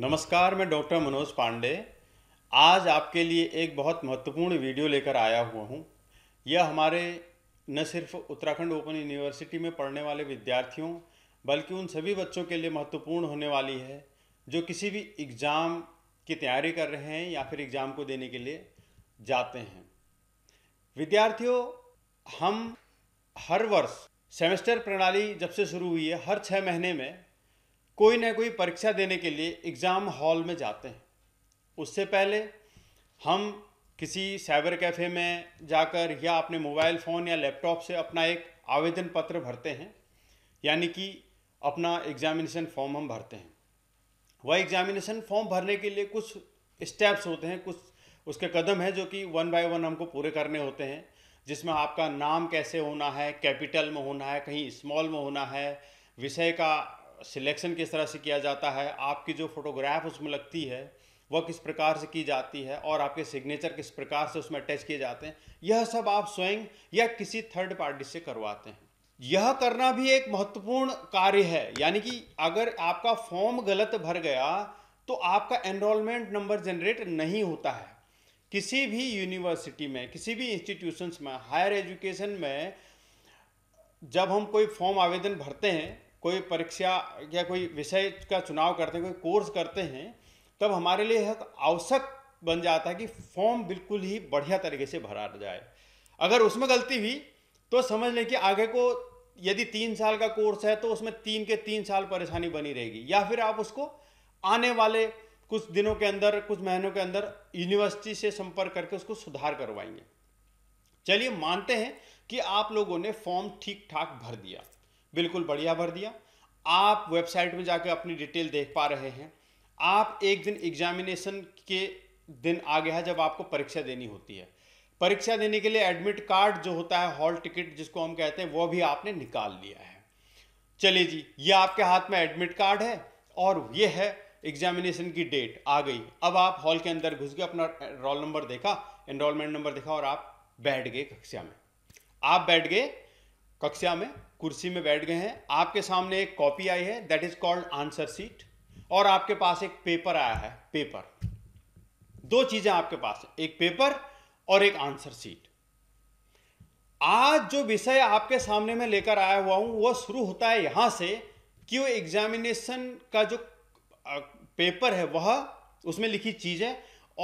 नमस्कार मैं डॉक्टर मनोज पांडे आज आपके लिए एक बहुत महत्वपूर्ण वीडियो लेकर आया हुआ हूँ यह हमारे न सिर्फ उत्तराखंड ओपन यूनिवर्सिटी में पढ़ने वाले विद्यार्थियों बल्कि उन सभी बच्चों के लिए महत्वपूर्ण होने वाली है जो किसी भी एग्ज़ाम की तैयारी कर रहे हैं या फिर एग्ज़ाम को देने के लिए जाते हैं विद्यार्थियों हम हर वर्ष सेमेस्टर प्रणाली जब से शुरू हुई है हर छः महीने में कोई ना कोई परीक्षा देने के लिए एग्ज़ाम हॉल में जाते हैं उससे पहले हम किसी साइबर कैफ़े में जाकर या अपने मोबाइल फ़ोन या लैपटॉप से अपना एक आवेदन पत्र भरते हैं यानी कि अपना एग्ज़ामिनेशन फॉर्म हम भरते हैं वह एग्ज़ामिनेशन फॉर्म भरने के लिए कुछ स्टेप्स होते हैं कुछ उसके कदम हैं जो कि वन बाय वन हमको पूरे करने होते हैं जिसमें आपका नाम कैसे होना है कैपिटल में होना है कहीं स्मॉल में होना है विषय का सिलेक्शन किस तरह से किया जाता है आपकी जो फोटोग्राफ उसमें लगती है वह किस प्रकार से की जाती है और आपके सिग्नेचर किस प्रकार से उसमें अटैच किए जाते हैं यह सब आप स्वयं या किसी थर्ड पार्टी से करवाते हैं यह करना भी एक महत्वपूर्ण कार्य है यानी कि अगर आपका फॉर्म गलत भर गया तो आपका एनरोलमेंट नंबर जनरेट नहीं होता है किसी भी यूनिवर्सिटी में किसी भी इंस्टीट्यूशंस में हायर एजुकेशन में जब हम कोई फॉर्म आवेदन भरते हैं कोई परीक्षा या कोई विषय का चुनाव करते हैं कोई कोर्स करते हैं तब हमारे लिए आवश्यक बन जाता है कि फॉर्म बिल्कुल ही बढ़िया तरीके से भरा जाए अगर उसमें गलती हुई तो समझ लें कि आगे को यदि तीन साल का कोर्स है तो उसमें तीन के तीन साल परेशानी बनी रहेगी या फिर आप उसको आने वाले कुछ दिनों के अंदर कुछ महीनों के अंदर यूनिवर्सिटी से संपर्क करके उसको सुधार करवाएंगे चलिए मानते हैं कि आप लोगों ने फॉर्म ठीक ठाक भर दिया बिल्कुल बढ़िया भर दिया आप वेबसाइट में जाकर अपनी डिटेल देख पा रहे हैं आप एक दिन एग्जामिनेशन के दिन आ गया है जब आपको परीक्षा देनी होती है परीक्षा देने के लिए एडमिट कार्ड जो होता है हॉल टिकट जिसको हम कहते हैं वो भी आपने निकाल लिया है चलिए जी ये आपके हाथ में एडमिट कार्ड है और ये है एग्जामिनेशन की डेट आ गई अब आप हॉल के अंदर घुस गए अपना रोल नंबर देखा एनरोलमेंट नंबर देखा और आप बैठ गए कक्षा में आप बैठ गए कक्षा में कुर्सी में बैठ गए हैं आपके सामने एक कॉपी आई है that is called answer sheet और आपके पास एक पेपर आया है पेपर दो चीजें आपके पास एक पेपर और एक आंसर सीट आज जो विषय आपके सामने में लेकर आया हुआ हूं वह शुरू होता है यहां से कि वो एग्जामिनेशन का जो पेपर है वह उसमें लिखी चीज है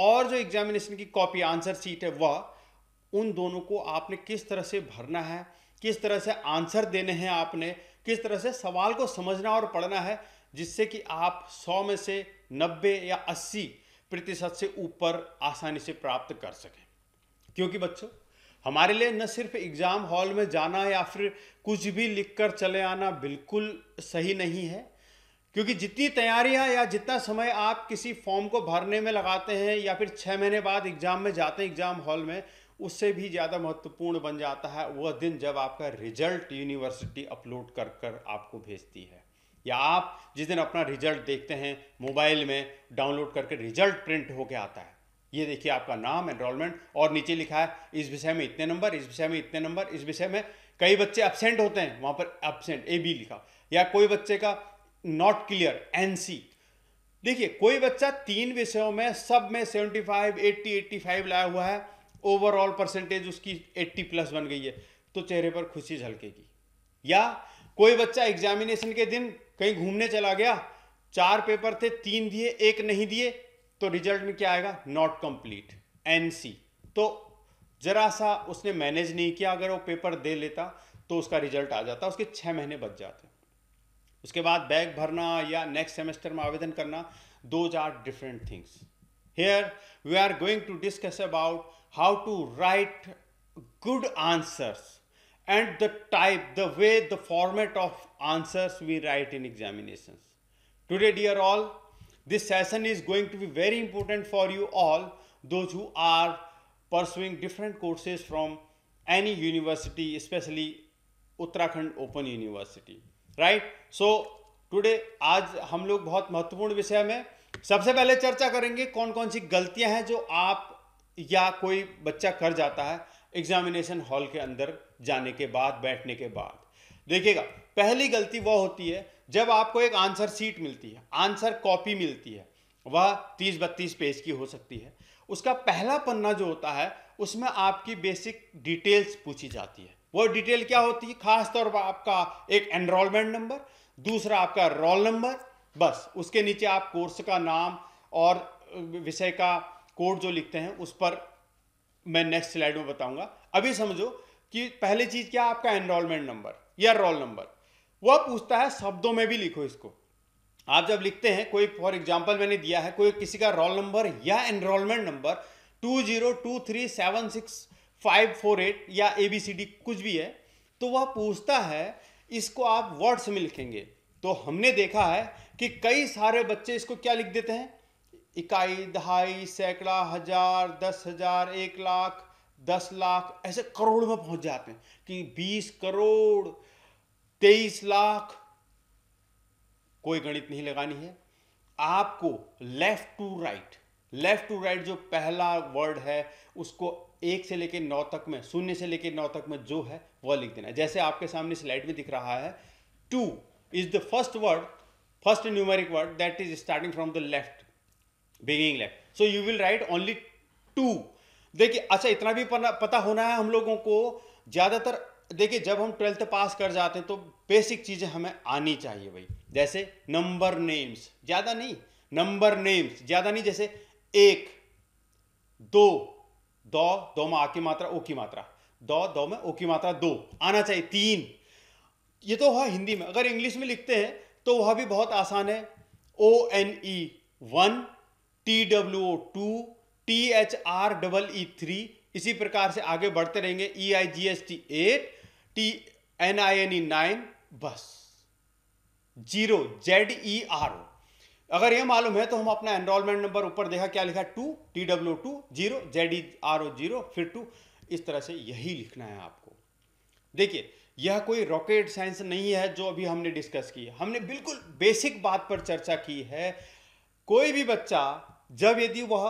और जो एग्जामिनेशन की कॉपी आंसर सीट है वह उन दोनों को आपने किस तरह से भरना है किस तरह से आंसर देने हैं आपने किस तरह से सवाल को समझना और पढ़ना है जिससे कि आप 100 में से 90 या 80 प्रतिशत से ऊपर आसानी से प्राप्त कर सकें क्योंकि बच्चों हमारे लिए न सिर्फ एग्ज़ाम हॉल में जाना या फिर कुछ भी लिख कर चले आना बिल्कुल सही नहीं है क्योंकि जितनी तैयारियां या जितना समय आप किसी फॉर्म को भरने में लगाते हैं या फिर छः महीने बाद एग्ज़ाम में जाते हैं एग्ज़ाम हॉल में उससे भी ज़्यादा महत्वपूर्ण बन जाता है वह दिन जब आपका रिजल्ट यूनिवर्सिटी अपलोड कर कर आपको भेजती है या आप जिस दिन अपना रिजल्ट देखते हैं मोबाइल में डाउनलोड करके रिजल्ट प्रिंट होके आता है ये देखिए आपका नाम एनरोलमेंट और नीचे लिखा है इस विषय में इतने नंबर इस विषय में इतने नंबर इस विषय में कई बच्चे एबसेंट होते हैं वहाँ पर एबसेंट ए बी लिखा या कोई बच्चे का नॉट क्लियर एन सी देखिए कोई बच्चा तीन विषयों में सब में seventy five eighty eighty five लाया हुआ है ओवरऑल परसेंटेज उसकी 80 प्लस बन गई है तो चेहरे पर खुशी झलकेगी या कोई बच्चा एग्जामिनेशन के दिन कहीं घूमने चला गया चार पेपर थे तीन दिए एक नहीं दिए तो रिजल्ट में क्या आएगा नॉट कंप्लीट एनसी तो जरा सा उसने मैनेज नहीं किया अगर वो पेपर दे लेता तो उसका रिजल्ट आ जाता उसके छः महीने बच जाते उसके बाद बैग भरना या नेक्स्ट सेमेस्टर में आवेदन करना those are different things here we are going to discuss about how to write good answers and the type, the way, the format of answers we write in examinations. Today, dear all, this session is going to be very important for you all, those who are pursuing different courses from any university, especially uttarakhand open university right so today आज हम लोग बहुत महत्वपूर्ण विषय में सबसे पहले चर्चा करेंगे कौन कौन सी गलतियां हैं जो आप या कोई बच्चा कर जाता है एग्जामिनेशन हॉल के अंदर जाने के बाद बैठने के बाद देखिएगा पहली गलती वह होती है जब आपको एक आंसर सीट मिलती है आंसर कॉपी मिलती है वह तीस बत्तीस पेज की हो सकती है उसका पहला पन्ना जो होता है उसमें आपकी बेसिक डिटेल्स पूछी जाती है वो डिटेल क्या होती है खासतौर पर आपका एक एनरोलमेंट नंबर दूसरा आपका रोल नंबर बस उसके नीचे आप कोर्स का नाम और विषय का कोड जो लिखते हैं उस पर मैं नेक्स्ट स्लाइड में बताऊंगा अभी समझो कि पहली चीज क्या आपका एनरोलमेंट नंबर या रोल नंबर वह पूछता है शब्दों में भी लिखो इसको आप जब लिखते हैं कोई फॉर एग्जाम्पल मैंने दिया है कोई किसी का रोल नंबर या enrolment number two zero two three seven six five four eight या ए बी सी डी कुछ भी है तो वह पूछता है इसको आप वर्ड्स में लिखेंगे तो हमने देखा है कि कई सारे बच्चे इसको क्या लिख देते हैं इकाई दहाई सैकड़ा हजार दस हजार एक लाख दस लाख ऐसे करोड़ में पहुंच जाते हैं कि बीस करोड़ तेईस लाख कोई गणित नहीं लगानी है आपको left to right left to right जो पहला वर्ड है उसको एक से लेकर नौ तक में शून्य से लेकर नौ तक में जो है वह लिख देना जैसे आपके सामने स्लाइड में दिख रहा है two is the first word first numeric word that is starting from the left beginning left so you will write only two देखिए अच्छा इतना भी पता होना है हम लोगों को ज़्यादातर देखिए जब हम ट्वेल्थ पास कर जाते हैं तो बेसिक चीज़ें हमें आनी चाहिए भाई जैसे नंबर नेम्स ज़्यादा नहीं नंबर नेम्स ज़्यादा नहीं जैसे एक दो दो दो में आ की मात्रा ओ की मात्रा दो दो में ओ की मात्रा दो आना चाहिए तीन ये तो हुआ हिंदी में अगर इंग्लिश में लिखते हैं तो वह भी बहुत आसान है O N E one T W O two T H R double E three इसी प्रकार से आगे बढ़ते रहेंगे E I G S T eight T N I N E nine बस zero Z E R O अगर ये मालूम है तो हम अपना एनरोलमेंट नंबर ऊपर देखा क्या लिखा two T W two zero Z E R O zero फिर टू इस तरह से यही लिखना है आपको देखिए यह कोई रॉकेट साइंस नहीं है जो अभी हमने डिस्कस की हमने बिल्कुल बेसिक बात पर चर्चा की है कोई भी बच्चा जब यदि वह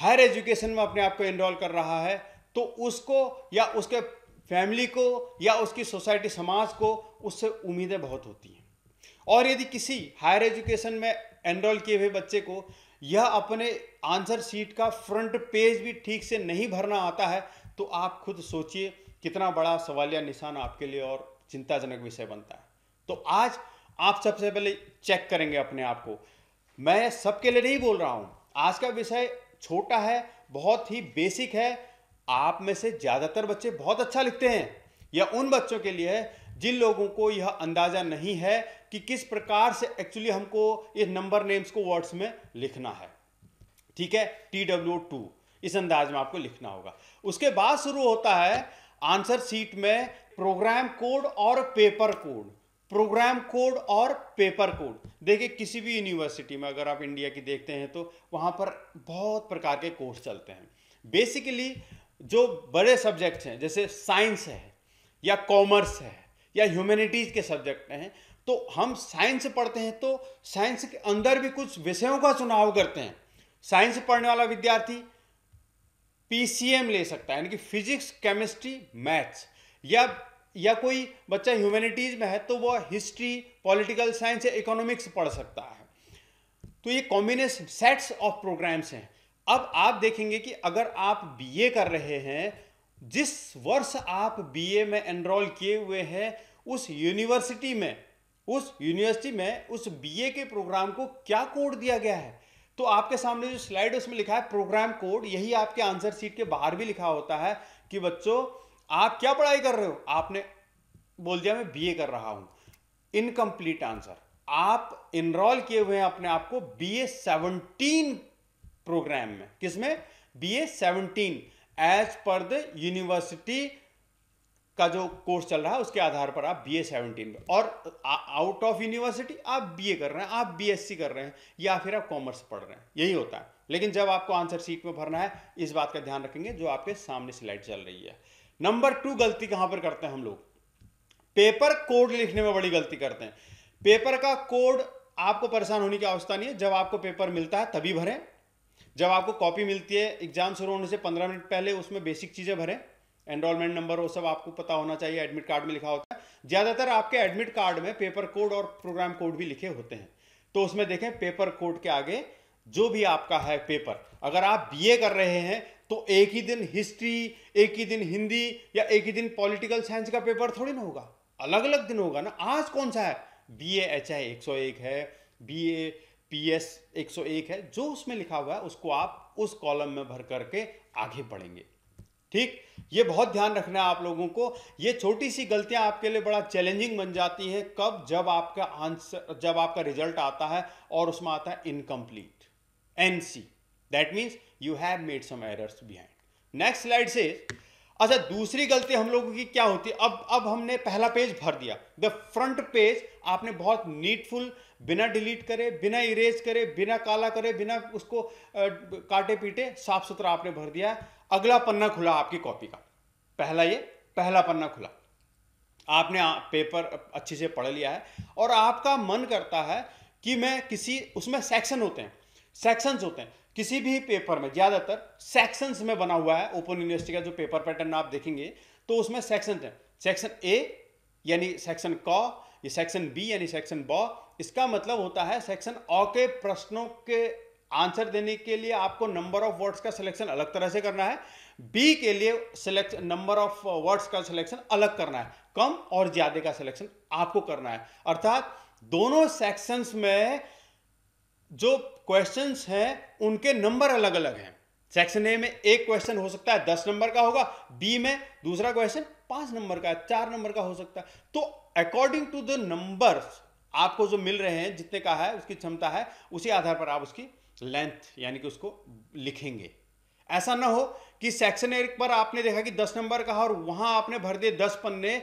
हायर एजुकेशन में अपने आप को एनरोल कर रहा है तो उसको या उसके फैमिली को या उसकी सोसाइटी समाज को उससे उम्मीदें बहुत होती हैं और यदि किसी हायर एजुकेशन में एनरोल किए हुए बच्चे को यह अपने आंसर शीट का फ्रंट पेज भी ठीक से नहीं भरना आता है तो आप खुद सोचिए कितना बड़ा सवालिया निशान आपके लिए और चिंताजनक विषय बनता है तो आज आप सबसे पहले चेक करेंगे अपने आप को मैं सबके लिए नहीं बोल रहा हूँ आज का विषय छोटा है बहुत ही बेसिक है आप में से ज़्यादातर बच्चे बहुत अच्छा लिखते हैं या उन बच्चों के लिए है जिन लोगों को यह अंदाज़ा नहीं है कि किस प्रकार से एक्चुअली हमको इस नंबर नेम्स को वर्ड्स में लिखना है ठीक है टी डब्ल्यू टू इस अंदाज में आपको लिखना होगा उसके बाद शुरू होता है आंसर सीट में प्रोग्राम कोड और पेपर कोड प्रोग्राम कोड और पेपर कोड देखिए किसी भी यूनिवर्सिटी में अगर आप इंडिया की देखते हैं तो वहाँ पर बहुत प्रकार के कोर्स चलते हैं बेसिकली जो बड़े सब्जेक्ट्स हैं जैसे साइंस है या कॉमर्स है या ह्यूमैनिटीज़ के सब्जेक्ट हैं तो हम साइंस पढ़ते हैं तो साइंस के अंदर भी कुछ विषयों का चुनाव करते हैं साइंस पढ़ने वाला विद्यार्थी पीसीएम ले सकता है यानी कि फिजिक्स केमिस्ट्री मैथ्स या या कोई बच्चा ह्यूमैनिटीज़ में है तो वह हिस्ट्री पॉलिटिकल साइंस या इकोनॉमिक्स पढ़ सकता है तो ये कॉम्बिनेशन सेट्स ऑफ प्रोग्राम्स हैं अब आप देखेंगे कि अगर आप बीए कर रहे हैं जिस वर्ष आप बीए में एनरोल किए हुए हैं उस यूनिवर्सिटी में उस यूनिवर्सिटी में उस बीए के प्रोग्राम को क्या कोड दिया गया है तो आपके सामने जो स्लाइड उसमें लिखा है प्रोग्राम कोड यही आपके आंसर सीट के बाहर भी लिखा होता है कि बच्चों आप क्या पढ़ाई कर रहे हो आपने बोल दिया मैं बीए कर रहा हूं इनकम्प्लीट आंसर आप इनरोल किए हुए हैं अपने आप को बी ए प्रोग्राम में किसमें B A seventeen as per the university का जो कोर्स चल रहा है उसके आधार पर आप बी ए सेवनटीन में और आउट ऑफ यूनिवर्सिटी आप बी ए कर रहे हैं आप बी एस सी कर रहे हैं या फिर आप कॉमर्स पढ़ रहे हैं यही होता है लेकिन जब आपको आंसर सीट में भरना है इस बात का ध्यान रखेंगे जो आपके सामने स्लाइड चल रही है नंबर टू गलती कहां पर करते हैं हम लोग पेपर कोड लिखने में बड़ी गलती करते हैं पेपर का कोड आपको परेशान होने की आवश्यकता नहीं है जब आपको पेपर मिलता है तभी भरें जब आपको कॉपी मिलती है एग्जाम शुरू होने से पंद्रह मिनट पहले उसमें बेसिक चीज़ें भरें एनरोलमेंट नंबर वो सब आपको पता होना चाहिए एडमिट कार्ड में लिखा होता है ज़्यादातर आपके एडमिट कार्ड में पेपर कोड और प्रोग्राम कोड भी लिखे होते हैं तो उसमें देखें पेपर कोड के आगे जो भी आपका है पेपर अगर आप बीए कर रहे हैं तो एक ही दिन हिस्ट्री एक ही दिन हिंदी या एक ही दिन पॉलिटिकल साइंस का पेपर थोड़ी ना होगा अलग अलग दिन होगा ना आज कौन सा है बी ए एच आई एक सौ एक है बी ए पी एस एक सौ एक है जो उसमें लिखा हुआ है उसको आप उस कॉलम में भर करके आगे बढ़ेंगे ठीक ये बहुत ध्यान रखना है आप लोगों को ये छोटी सी गलतियां आपके लिए बड़ा चैलेंजिंग बन जाती है कब जब आपका आंसर जब आपका रिजल्ट आता है और उसमें आता है incomplete NC that means you have made some errors behind next slide से अच्छा दूसरी गलती हम लोगों की क्या होती है अब अब हमने पहला पेज भर दिया द फ्रंट पेज आपने बहुत नीटफुल बिना डिलीट करे बिना इरेज करे बिना काला करे बिना उसको आ, काटे पीटे साफ सुथरा आपने भर दिया अगला पन्ना खुला आपकी कॉपी का पहला ये पहला पन्ना खुला आपने पेपर अच्छे से पढ़ लिया है और आपका मन करता है कि मैं किसी उसमें सेक्शन होते हैं सेक्शंस होते हैं किसी भी पेपर में ज़्यादातर सेक्शंस में बना हुआ है ओपन यूनिवर्सिटी का जो पेपर पैटर्न आप देखेंगे तो उसमें सेक्शन है सेक्शन ए यानी सेक्शन क ये सेक्शन बी यानी सेक्शन ब इसका मतलब होता है सेक्शन अ के प्रश्नों के आंसर देने के लिए आपको नंबर ऑफ वर्ड्स का सिलेक्शन अलग तरह से करना है बी के लिए सिलेक्शन नंबर ऑफ वर्ड्स का सिलेक्शन अलग करना है कम और ज्यादा का सिलेक्शन आपको करना है अर्थात दोनों सेक्शंस में जो क्वेश्चन हैं उनके नंबर अलग अलग हैं सेक्शन ए में एक क्वेश्चन हो सकता है दस नंबर का होगा बी में दूसरा क्वेश्चन पांच नंबर का है चार नंबर का हो सकता है तो अकॉर्डिंग टू द नंबर आपको जो मिल रहे हैं जितने का है उसकी क्षमता है उसी आधार पर आप उसकी लेंथ यानी कि उसको लिखेंगे ऐसा ना हो कि सेक्शन ए पर आपने देखा कि दस नंबर का और वहां आपने भर दिए दस पन्ने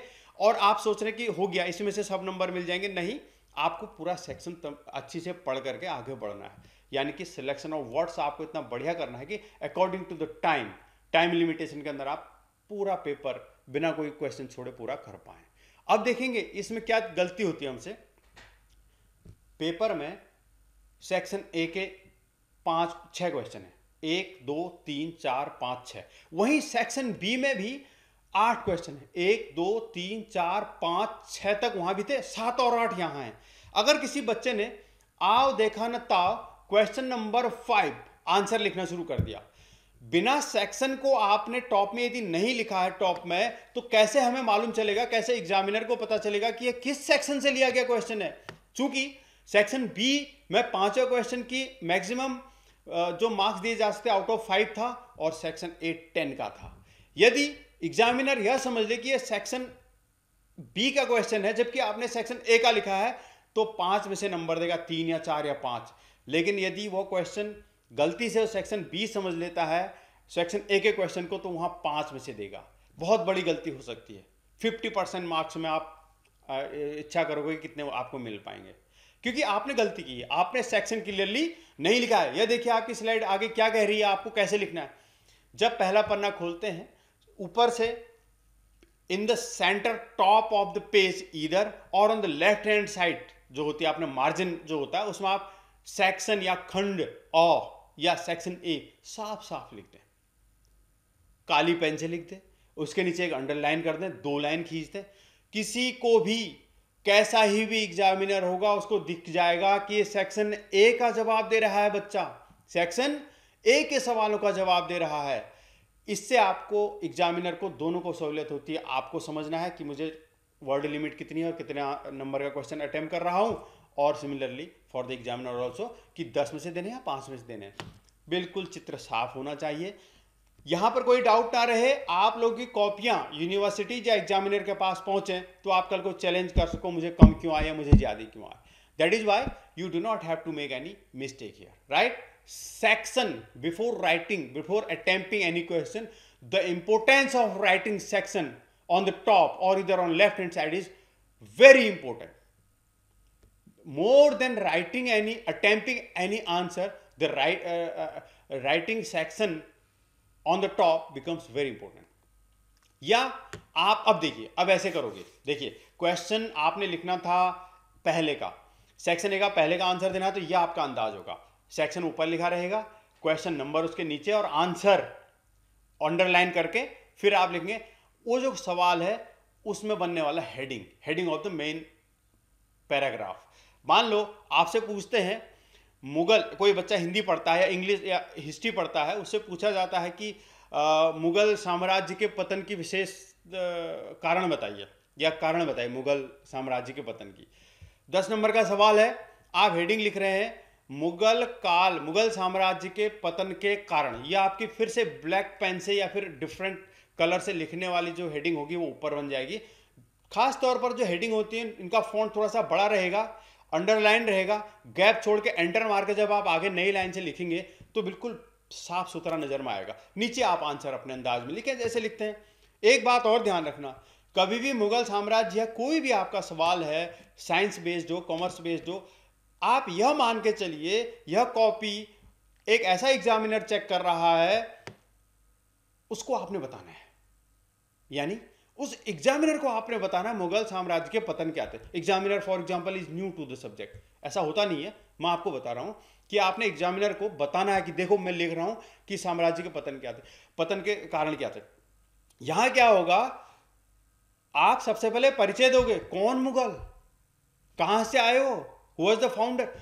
और आप सोच रहे कि हो गया इसमें से सब नंबर मिल जाएंगे नहीं आपको पूरा सेक्शन अच्छी से पढ़ करके आगे बढ़ना है यानी कि सिलेक्शन ऑफ वर्ड्स आपको इतना बढ़िया करना है कि according to the time time limitation के अंदर आप पूरा पेपर बिना कोई क्वेश्चन छोड़े पूरा कर पाए अब देखेंगे इसमें क्या गलती होती है हमसे पेपर में सेक्शन ए के पांच छह क्वेश्चन है एक दो तीन चार पांच छह वहीं सेक्शन बी में भी आठ क्वेश्चन है एक दो तीन चार पांच छह तक वहां भी थे सात और आठ यहां हैं अगर किसी बच्चे ने आओ देखा न ताओ क्वेश्चन नंबर फाइव आंसर लिखना शुरू कर दिया बिना सेक्शन को आपने टॉप में यदि नहीं लिखा है टॉप में तो कैसे हमें मालूम चलेगा कैसे एग्जामिनर को पता चलेगा कि यह किस सेक्शन से लिया गया क्वेश्चन है चूंकि सेक्शन बी में पांचवे क्वेश्चन की मैक्सिमम जो मार्क्स दिए जा सकते आउट ऑफ फाइव था और सेक्शन एट टेन का था यदि एग्जामिनर यह समझ ले कि यह सेक्शन बी का क्वेश्चन है जबकि आपने सेक्शन ए का लिखा है तो पाँच में से नंबर देगा तीन या चार या पाँच लेकिन यदि वो क्वेश्चन गलती से सेक्शन बी समझ लेता है सेक्शन ए के क्वेश्चन को तो वहाँ पाँच में से देगा बहुत बड़ी गलती हो सकती है फिफ्टी परसेंट मार्क्स में आप इच्छा करोगे कि कितने आपको मिल पाएंगे क्योंकि आपने गलती की है आपने सेक्शन क्लियरली नहीं लिखा है यह देखिए आपकी स्लाइड आगे क्या कह रही है आपको कैसे लिखना है जब पहला पन्ना खोलते हैं ऊपर से in the centre top of the page इधर और on the left hand side जो होती है आपने मार्जिन जो होता है उसमें आप सेक्शन या खंड अ या सेक्शन ए साफ साफ लिख दें काली पेन से लिख दें उसके नीचे एक अंडरलाइन कर दें दो लाइन खींच दें किसी को भी कैसा ही भी एग्जामिनर होगा उसको दिख जाएगा कि सेक्शन ए का जवाब दे रहा है बच्चा सेक्शन ए के सवालों का जवाब दे रहा है इससे आपको एग्जामिनर को दोनों को सहूलियत होती है आपको समझना है कि मुझे वर्ड लिमिट कितनी है और कितने नंबर का क्वेश्चन अटैम्प्ट कर रहा हूँ और similarly for the examiner also कि दस में से देने या पाँच में से देने बिल्कुल चित्र साफ होना चाहिए यहाँ पर कोई डाउट ना रहे आप लोग की कॉपियाँ यूनिवर्सिटी या एग्जामिनर के पास पहुँचें तो आप कल को चैलेंज कर सको मुझे कम क्यों आए या मुझे ज़्यादा क्यों आए that is why you do not have to make any mistake here write section before writing before attempting any question the importance of writing section on the top or either on left hand side is very important. More than writing any, attempting any answer, the right, uh, uh, writing section on the top becomes very important. या आप अब देखिए अब ऐसे करोगे देखिए question आपने लिखना था पहले का सेक्शन ए का पहले का आंसर देना है तो यह आपका अंदाज होगा सेक्शन ऊपर लिखा रहेगा क्वेश्चन नंबर उसके नीचे और आंसर अंडरलाइन करके फिर आप लिखेंगे वो जो सवाल है उसमें बनने वाला heading heading of the main paragraph मान लो आपसे पूछते हैं मुगल कोई बच्चा हिंदी पढ़ता है या इंग्लिश या हिस्ट्री पढ़ता है उससे पूछा जाता है कि आ, मुगल साम्राज्य के पतन की विशेष कारण बताइए या कारण बताइए मुगल साम्राज्य के पतन की दस नंबर का सवाल है आप हेडिंग लिख रहे हैं मुगल काल मुगल साम्राज्य के पतन के कारण या आपकी फिर से ब्लैक पेन से या फिर डिफरेंट कलर से लिखने वाली जो हेडिंग होगी वो ऊपर बन जाएगी खास तौर पर जो हेडिंग होती है इनका फॉन्ट थोड़ा सा बड़ा रहेगा अंडरलाइन रहेगा गैप छोड़ के एंटर मार के जब आप आगे नई लाइन से लिखेंगे तो बिल्कुल साफ सुथरा नजर में आएगा नीचे आप आंसर अपने अंदाज में लिखें जैसे लिखते हैं एक बात और ध्यान रखना कभी भी मुगल साम्राज्य या कोई भी आपका सवाल है साइंस बेस्ड हो कॉमर्स बेस्ड हो आप यह मान के चलिए यह कॉपी एक ऐसा एग्जामिनर चेक कर रहा है उसको आपने बताना है यानी उस एग्जामिनर को आपने बताना मुगल साम्राज्य के पतन क्या थे examiner for example is new to the subject ऐसा होता नहीं है मैं आपको बता रहा हूं कि आपने एग्जामिनर को बताना है कि देखो मैं लिख रहा हूं कि साम्राज्य के पतन क्या थे पतन के कारण क्या थे यहां क्या होगा आप सबसे पहले परिचय दोगे कौन मुगल कहां से आए हो हु इज द फाउंडर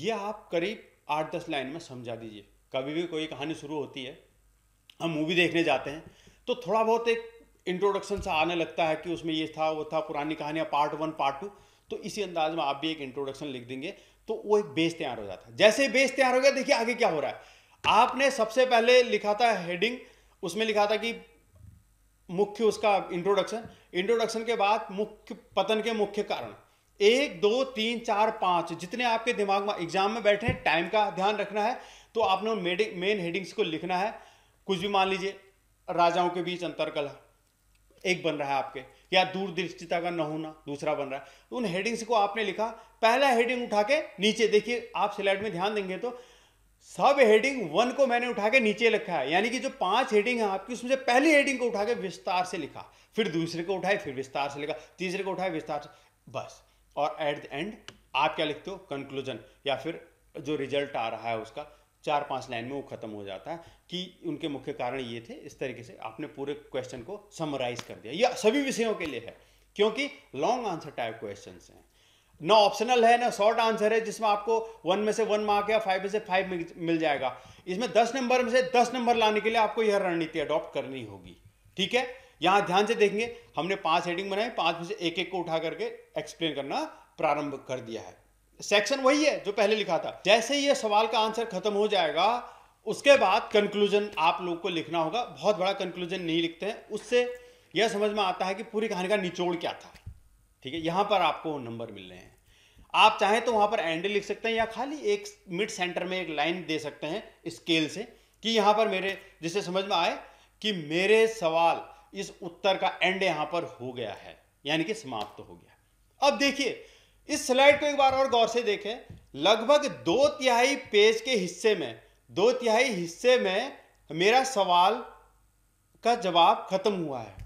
ये आप करीब आठ दस लाइन में समझा दीजिए कभी भी कोई कहानी शुरू होती है हम मूवी देखने जाते हैं तो थोड़ा बहुत एक इंट्रोडक्शन सा आने लगता है कि उसमें ये था वो था पुरानी कहानियाँ पार्ट वन पार्ट टू तो इसी अंदाज में आप भी एक इंट्रोडक्शन लिख देंगे तो वो एक बेस तैयार हो जाता है जैसे बेस तैयार हो गया देखिए आगे क्या हो रहा है आपने सबसे पहले लिखा था हेडिंग उसमें लिखा था कि मुख्य उसका इंट्रोडक्शन इंट्रोडक्शन के बाद मुख्य पतन के मुख्य कारण एक दो तीन चार पाँच जितने आपके दिमाग में एग्जाम में बैठे हैं टाइम का ध्यान रखना है तो आपने मेन हेडिंग्स को लिखना है कुछ भी मान लीजिए राजाओं के बीच अंतर कला एक बन रहा है आपके या दूरदृष्टिता का न होना दूसरा बन रहा है तो उन हेडिंग्स को आपने लिखा पहला हेडिंग उठा के नीचे देखिए आप स्लाइड में ध्यान देंगे तो सब हेडिंग वन को मैंने उठा के नीचे लिखा है यानी कि जो पांच हेडिंग है आपकी उसमें से पहली हेडिंग को उठा के विस्तार से लिखा फिर दूसरे को उठाए फिर विस्तार से लिखा तीसरे को उठाए विस्तार से बस और एट द एंड आप क्या लिखते हो कंक्लूजन या फिर जो रिजल्ट आ रहा है उसका चार पांच लाइन में वो खत्म हो जाता है कि उनके मुख्य कारण ये थे इस तरीके से आपने पूरे क्वेश्चन को समराइज कर दिया यह सभी विषयों के लिए है क्योंकि लॉन्ग आंसर टाइप क्वेश्चन है ना ऑप्शनल है ना शॉर्ट आंसर है जिसमें आपको वन में से वन मार्क या फाइव में से फाइव मिल जाएगा इसमें दस नंबर में से दस नंबर लाने के लिए आपको यह रणनीति अडॉप्ट करनी होगी ठीक है यहां ध्यान से देखेंगे हमने पांच हेडिंग बनाए पांच में से एक एक को उठा करके एक्सप्लेन करना प्रारंभ कर दिया है सेक्शन वही है जो पहले लिखा था जैसे ही ये सवाल का आंसर खत्म हो जाएगा उसके बाद कंक्लूजन आप लोग को लिखना होगा बहुत बड़ा कंक्लूजन नहीं लिखते हैं उससे यह समझ में आता है कि पूरी कहानी का निचोड़ क्या था ठीक है यहां पर आपको नंबर मिल रहे हैं आप चाहें तो वहां पर एंड लिख सकते हैं या खाली एक मिड सेंटर में एक लाइन दे सकते हैं स्केल से कि यहां पर मेरे जिसे समझ में आए कि मेरे सवाल इस उत्तर का एंड यहां पर हो गया है यानी कि समाप्त तो हो गया अब देखिए इस स्लाइड को एक बार और गौर से देखें लगभग दो तिहाई पेज के हिस्से में दो तिहाई हिस्से में मेरा सवाल का जवाब खत्म हुआ है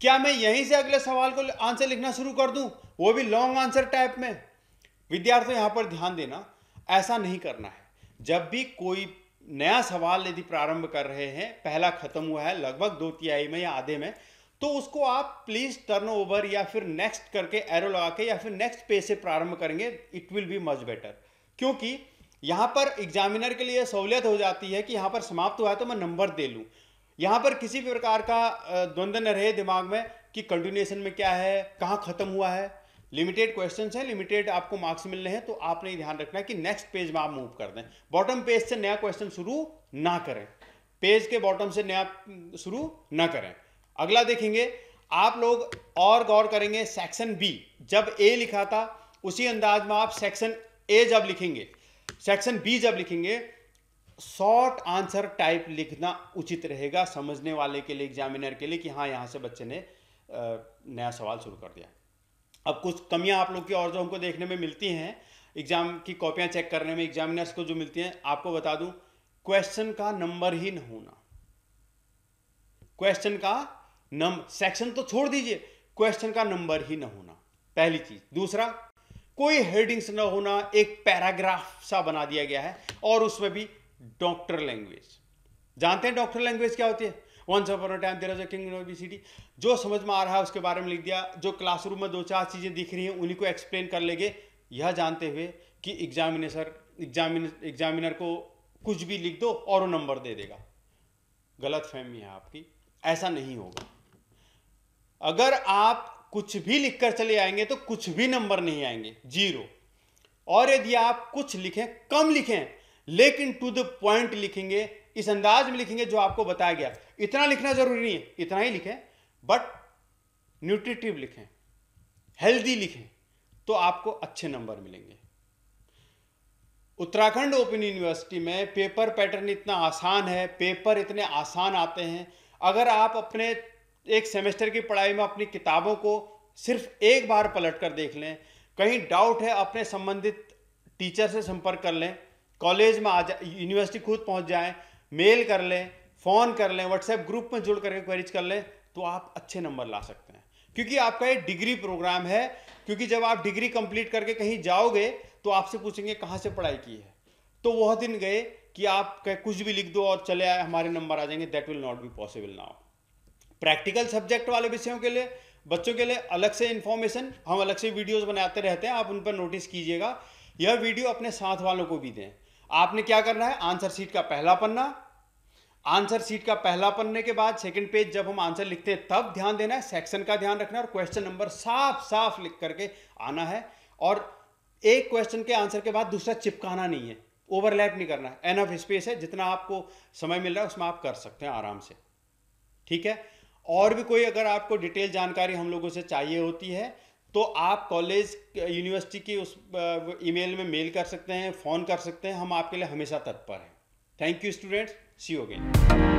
क्या मैं यहीं से अगले सवाल को आंसर लिखना शुरू कर दूं वो भी लॉन्ग आंसर टाइप में विद्यार्थियों यहां पर ध्यान देना ऐसा नहीं करना है जब भी कोई नया सवाल यदि प्रारंभ कर रहे हैं पहला खत्म हुआ है लगभग दो तिहाई में या आधे में तो उसको आप प्लीज टर्न ओवर या फिर नेक्स्ट करके एरो लगा के या फिर नेक्स्ट पेज से प्रारंभ करेंगे it will be much better क्योंकि यहां पर एग्जामिनर के लिए सहूलियत हो जाती है कि यहां पर समाप्त हुआ है तो मैं नंबर दे लूं यहां पर किसी भी प्रकार का द्वंद्व न रहे दिमाग में कि कंटिन्यूएशन में क्या है कहाँ ख़त्म हुआ है लिमिटेड क्वेश्चन है लिमिटेड आपको मार्क्स मिलने हैं तो आपने ध्यान रखना है कि नेक्स्ट पेज में आप मूव कर दें बॉटम पेज से नया क्वेश्चन शुरू ना करें पेज के बॉटम से नया शुरू ना करें अगला देखेंगे आप लोग और गौर करेंगे सेक्शन बी जब ए लिखा था उसी अंदाज में आप सेक्शन ए जब लिखेंगे सेक्शन बी जब लिखेंगे शॉर्ट आंसर टाइप लिखना उचित रहेगा समझने वाले के लिए एग्जामिनर के लिए कि हाँ यहाँ से बच्चे ने नया सवाल शुरू कर दिया अब कुछ कमियां आप लोग की और जो हमको देखने में मिलती हैं एग्जाम की कॉपियां चेक करने में एग्जामिनर्स को जो मिलती हैं आपको बता दूं क्वेश्चन का नंबर ही न होना क्वेश्चन का नम सेक्शन तो छोड़ दीजिए क्वेश्चन का नंबर ही ना होना पहली चीज दूसरा कोई हेडिंग्स ना होना एक पैराग्राफ सा बना दिया गया है और उसमें भी डॉक्टर लैंग्वेज जानते हैं डॉक्टर लैंग्वेज क्या होती है once upon a time there is a king OBCD जो समझ में आ रहा है उसके बारे में लिख दिया जो क्लासरूम में दो चार चीज़ें दिख रही हैं उन्हीं को एक्सप्लेन कर लेंगे यह जानते हुए कि एग्जामिनेसर एग्जामिन एग्जामिनर को कुछ भी लिख दो और वो नंबर दे देगा गलत फहमी है आपकी ऐसा नहीं होगा अगर आप कुछ भी लिखकर चले आएंगे तो कुछ भी नंबर नहीं आएंगे जीरो और यदि आप कुछ लिखें कम लिखें लेकिन टू द पॉइंट लिखेंगे इस अंदाज में लिखेंगे जो आपको बताया गया इतना लिखना जरूरी नहीं है इतना ही लिखें बट न्यूट्रिटिव लिखें हेल्दी लिखें तो आपको अच्छे नंबर मिलेंगे उत्तराखंड ओपन यूनिवर्सिटी में पेपर पैटर्न इतना आसान है पेपर इतने आसान आते हैं अगर आप अपने एक सेमेस्टर की पढ़ाई में अपनी किताबों को सिर्फ एक बार पलट कर देख लें कहीं डाउट है अपने संबंधित टीचर से संपर्क कर लें कॉलेज में आ जाए यूनिवर्सिटी खुद पहुंच जाएं मेल कर लें फ़ोन कर लें व्हाट्सएप ग्रुप में जुड़ करके क्वेरीज कर लें तो आप अच्छे नंबर ला सकते हैं क्योंकि आपका ये डिग्री प्रोग्राम है क्योंकि जब आप डिग्री कंप्लीट करके कहीं जाओगे तो आपसे पूछेंगे कहाँ से पढ़ाई की है तो वह दिन गए कि आप कुछ भी लिख दो और चले आए हमारे नंबर आ जाएंगे that will not be possible now practical subject वाले विषयों के लिए बच्चों के लिए अलग से इन्फॉर्मेशन हम अलग से वीडियोस बनाते रहते हैं आप उन पर नोटिस कीजिएगा यह वीडियो अपने साथ वालों को भी दें आपने क्या करना है आंसर शीट का पहला पन्ना आंसर शीट का पहला पन्ने के बाद सेकंड पेज जब हम आंसर लिखते हैं तब ध्यान देना है सेक्शन का ध्यान रखना है और क्वेश्चन नंबर साफ साफ लिख करके आना है और एक क्वेश्चन के आंसर के बाद दूसरा चिपकाना नहीं है ओवरलैप नहीं करना है एन ऑफ स्पेस है जितना आपको समय मिल रहा है उसमें आप कर सकते हैं आराम से ठीक है और भी कोई अगर आपको डिटेल जानकारी हम लोगों से चाहिए होती है तो आप कॉलेज यूनिवर्सिटी की उस ईमेल में मेल कर सकते हैं फ़ोन कर सकते हैं हम आपके लिए हमेशा तत्पर हैं thank you students see you again